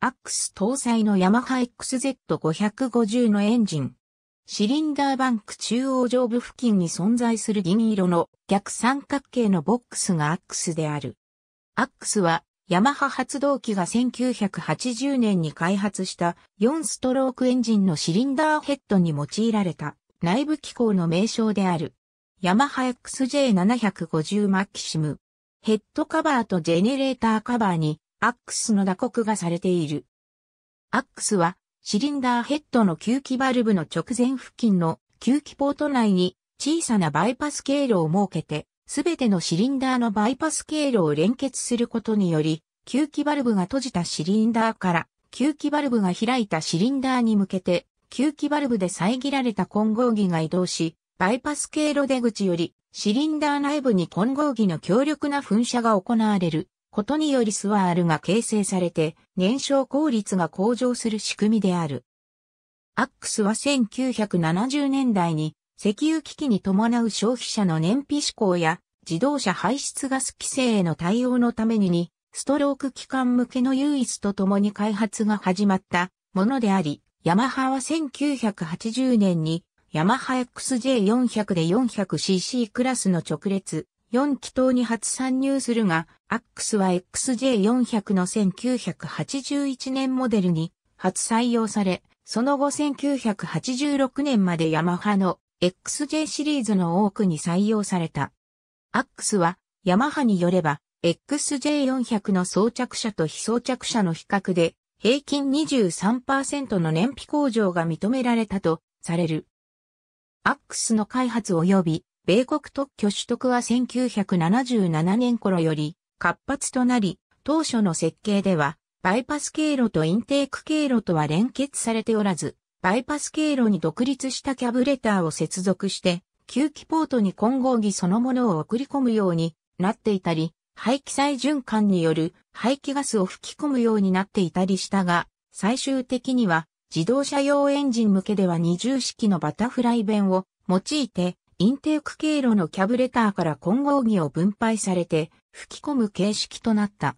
アックス搭載のヤマハ XZ550 のエンジン。シリンダーバンク中央上部付近に存在する銀色の逆三角形のボックスがアックスである。アックスはヤマハ発動機が1980年に開発した4ストロークエンジンのシリンダーヘッドに用いられた内部機構の名称である。ヤマハ XJ750 マキシム。ヘッドカバーとジェネレーターカバーにアックスの打刻がされている。アックスは、シリンダーヘッドの吸気バルブの直前付近の吸気ポート内に小さなバイパス経路を設けて、すべてのシリンダーのバイパス経路を連結することにより、吸気バルブが閉じたシリンダーから、吸気バルブが開いたシリンダーに向けて、吸気バルブで遮られた混合儀が移動し、バイパス経路出口より、シリンダー内部に混合儀の強力な噴射が行われる。ことによりスワールが形成されて燃焼効率が向上する仕組みである。アックスは1970年代に石油危機に伴う消費者の燃費志向や自動車排出ガス規制への対応のためににストローク機関向けの唯一とともに開発が始まったものであり、ヤマハは1980年にヤマハ XJ400 で 400cc クラスの直列4気筒に初参入するが、アックスは XJ400 の1981年モデルに初採用され、その後1986年までヤマハの XJ シリーズの多くに採用された。アックスはヤマハによれば XJ400 の装着車と非装着車の比較で平均23%の燃費向上が認められたとされる。アックスの開発及び米国特許取得は1977年頃より活発となり、当初の設計では、バイパス経路とインテーク経路とは連結されておらず、バイパス経路に独立したキャブレターを接続して、吸気ポートに混合技そのものを送り込むようになっていたり、排気再循環による排気ガスを吹き込むようになっていたりしたが、最終的には自動車用エンジン向けでは二重式のバタフライ弁を用いてインテーク経路のキャブレターから混合儀を分配されて吹き込む形式となった。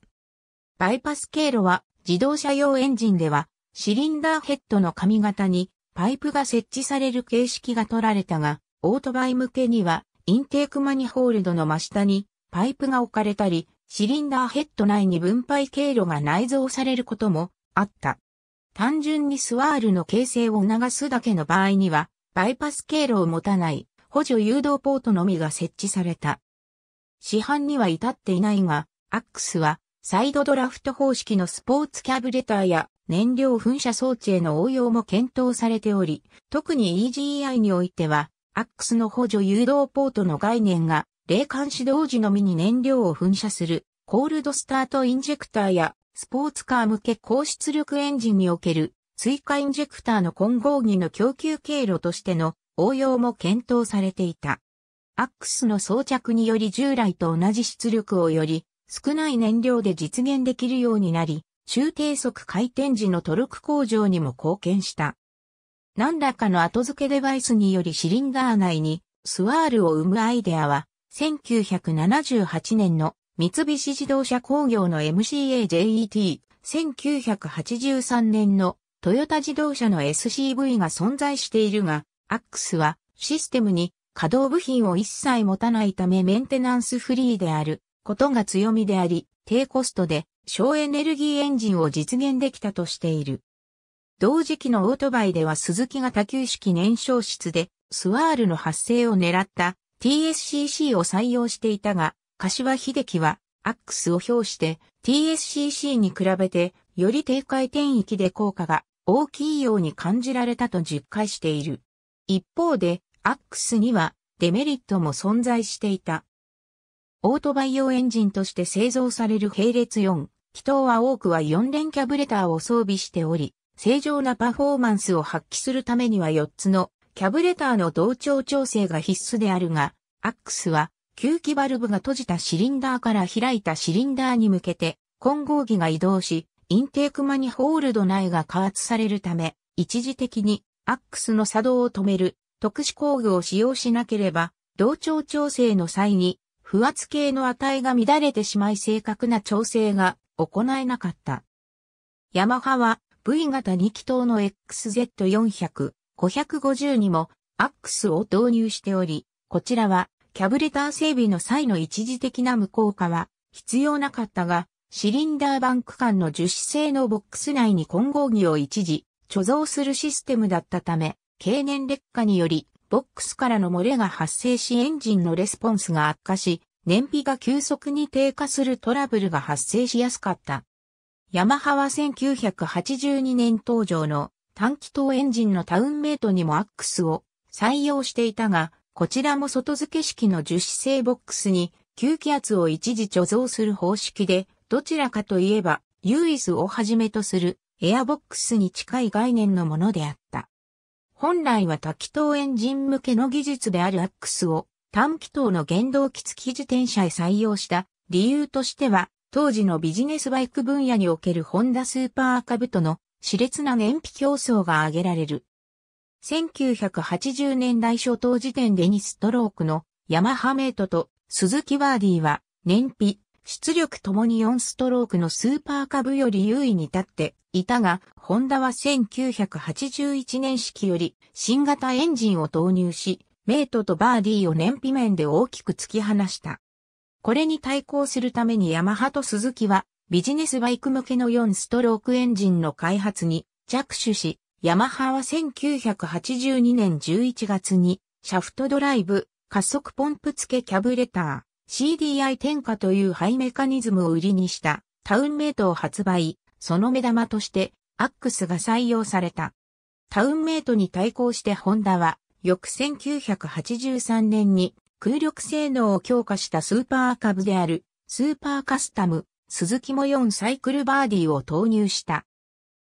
バイパス経路は自動車用エンジンではシリンダーヘッドの髪型にパイプが設置される形式が取られたが、オートバイ向けにはインテークマニホールドの真下にパイプが置かれたり、シリンダーヘッド内に分配経路が内蔵されることもあった。単純にスワールの形成を促すだけの場合には、バイパス経路を持たない補助誘導ポートのみが設置された。市販には至っていないが、アックスはサイドドラフト方式のスポーツキャブレターや燃料噴射装置への応用も検討されており、特に EGEI においては、アックスの補助誘導ポートの概念が、冷間指導時のみに燃料を噴射する、コールドスタートインジェクターや、スポーツカー向け高出力エンジンにおける、追加インジェクターの混合技の供給経路としての応用も検討されていた。アックスの装着により従来と同じ出力をより少ない燃料で実現できるようになり、中低速回転時のトルク向上にも貢献した。何らかの後付けデバイスによりシリンダー内にスワールを生むアイデアは、1978年の三菱自動車工業の MCAJET、1983年のトヨタ自動車の SCV が存在しているが、アックスはシステムに稼働部品を一切持たないためメンテナンスフリーであることが強みであり、低コストで省エネルギーエンジンを実現できたとしている。同時期のオートバイではスズキが多球式燃焼室でスワールの発生を狙った TSCC を採用していたが、柏秀樹はアックスを表して TSCC に比べてより低回転域で効果が大きいように感じられたと実感している。一方で、アックスにはデメリットも存在していた。オートバイ用エンジンとして製造される並列4、気筒は多くは4連キャブレターを装備しており、正常なパフォーマンスを発揮するためには4つのキャブレターの同調調整が必須であるが、アックスは吸気バルブが閉じたシリンダーから開いたシリンダーに向けて混合器が移動し、インテークマニホールド内が加圧されるため、一時的にアックスの作動を止める特殊工具を使用しなければ、同調調整の際に、不圧計の値が乱れてしまい正確な調整が行えなかった。ヤマハは V 型2気筒の XZ400、550にもアックスを導入しており、こちらはキャブレター整備の際の一時的な無効化は必要なかったが、シリンダーバンク間の樹脂製のボックス内に混合儀を一時貯蔵するシステムだったため、経年劣化により、ボックスからの漏れが発生しエンジンのレスポンスが悪化し、燃費が急速に低下するトラブルが発生しやすかった。ヤマハは1982年登場の短気筒エンジンのタウンメイトにもアックスを採用していたが、こちらも外付け式の樹脂製ボックスに吸気圧を一時貯蔵する方式で、どちらかといえば、ユーイスをはじめとするエアボックスに近い概念のものであった。本来は多気筒エンジン向けの技術であるアックスを短気筒の原動機付き自転車へ採用した理由としては、当時のビジネスバイク分野におけるホンダスーパーカブとの熾烈な燃費競争が挙げられる。1980年代初頭時点でニストロークのヤマハメイトとスズキワーディは燃費、出力ともに4ストロークのスーパーカブより優位に立っていたが、ホンダは1981年式より新型エンジンを投入し、メイトとバーディーを燃費面で大きく突き放した。これに対抗するためにヤマハとスズキはビジネスバイク向けの4ストロークエンジンの開発に着手し、ヤマハは1982年11月にシャフトドライブ、加速ポンプ付けキャブレター、CDI 添加というハイメカニズムを売りにしたタウンメイトを発売、その目玉としてアックスが採用された。タウンメイトに対抗してホンダは、翌1983年に空力性能を強化したスーパーカブであるスーパーカスタム、鈴木も4サイクルバーディを投入した。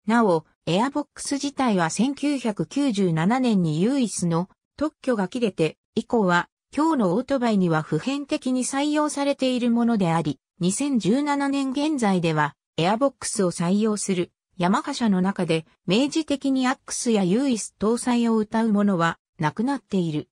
なお、エアボックス自体は1997年に唯一の特許が切れて、以降は今日のオートバイには普遍的に採用されているものであり、2017年現在では、エアボックスを採用する、ヤマハ社の中で、明示的にアックスやユーイス搭載を歌うものは、なくなっている。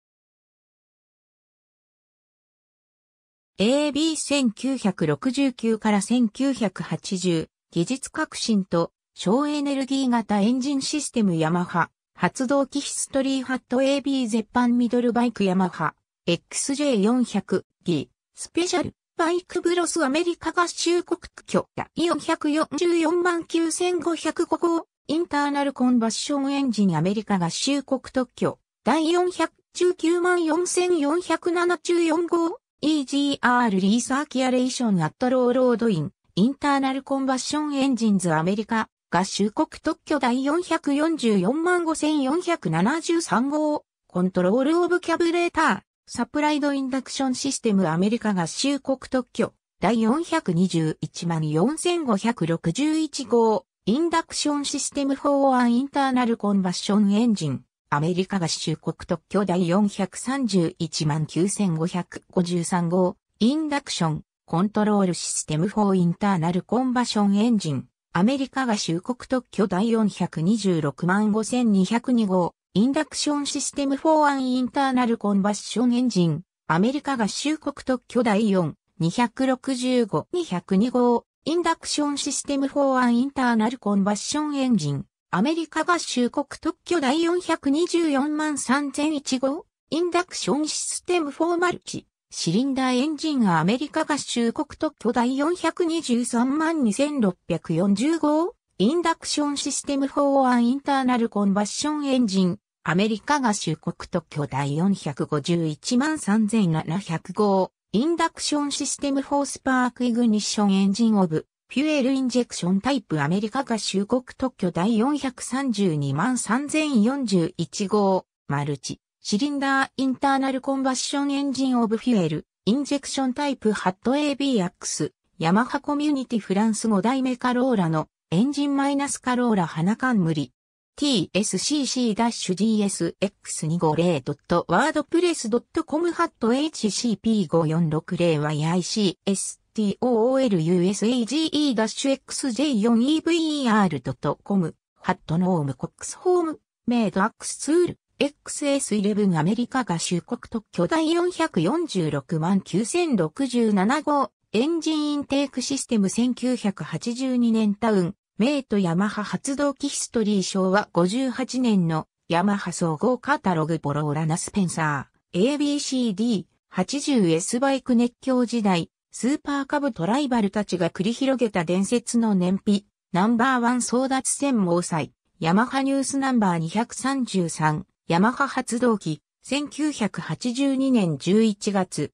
AB1969 から1980、技術革新と省エネルギー型エンジンシステムヤマハ、発動機ヒストリーハット AB 絶版ミドルバイクヤマハ、XJ400 d スペシャルバイクブロスアメリカ合衆国区許可444万9505号インターナルコンバッションエンジンアメリカ合衆国特許第419万4474号 EGR リーサーキュレーションアットローロードインインターナルコンバッションエンジンズアメリカ合衆国特許第444万5473号コントロールオブキャブレーターサプライドインダクションシステムアメリカ合衆国特許第421万4561号インダクションシステム法案インターナルコンバッションエンジンアメリカ合衆国特許第431万9553号インダクションコントロールシステム4インターナルコンバッションエンジンアメリカ合衆国特許第426万5202号インダクションシステム f o インターナルコンバッションエンジンアメリカ合衆国特許第4 265-202号インダクションシステム f o インターナルコンバッションエンジンアメリカ合衆国特許第424万3001号インダクションシステムフォーマルチシリンダーエンジンアメリカ合衆国特許第423万2640号インダクションシステム f o インターナルコンバッションエンジン。アメリカ合衆国特許第451万3705号、インダクションシステムフォースパークイグニッションエンジンオブ、フュエルインジェクションタイプアメリカ合衆国特許第432万3041号、マルチ、シリンダーインターナルコンバッションエンジンオブフュエル、インジェクションタイプハット ABX、ヤマハコミュニティフランス5代目カローラのエンジンマイナスカローラ花冠 tscc-gs-x250.wordpress.com ハット hcp5460yicstoolussage-xj4ever.com ハットノームコックスホームメイドアックスツール XS11 アメリカ合衆国特許第446万9067号エンジンインテークシステム1982年タウン名トヤマハ発動機ヒストリー昭和58年のヤマハ総合カタログポローラナスペンサー ABCD80S バイク熱狂時代スーパーカブトライバルたちが繰り広げた伝説の燃費ナンバーワン争奪戦毛祭ヤマハニュースナンバー233ヤマハ発動機1982年11月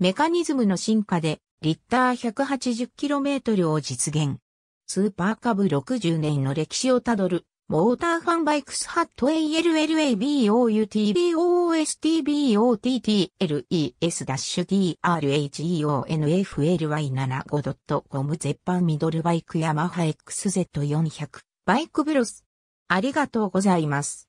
メカニズムの進化でリッター 180km を実現。スーパーカブ60年の歴史をたどる、モーターファンバイクスハット a l l a b o u t b o s t b o t t l e s d r h e o n f l y 7 5 c o m 絶版ミドルバイクヤマハ XZ400 バイクブロス。ありがとうございます。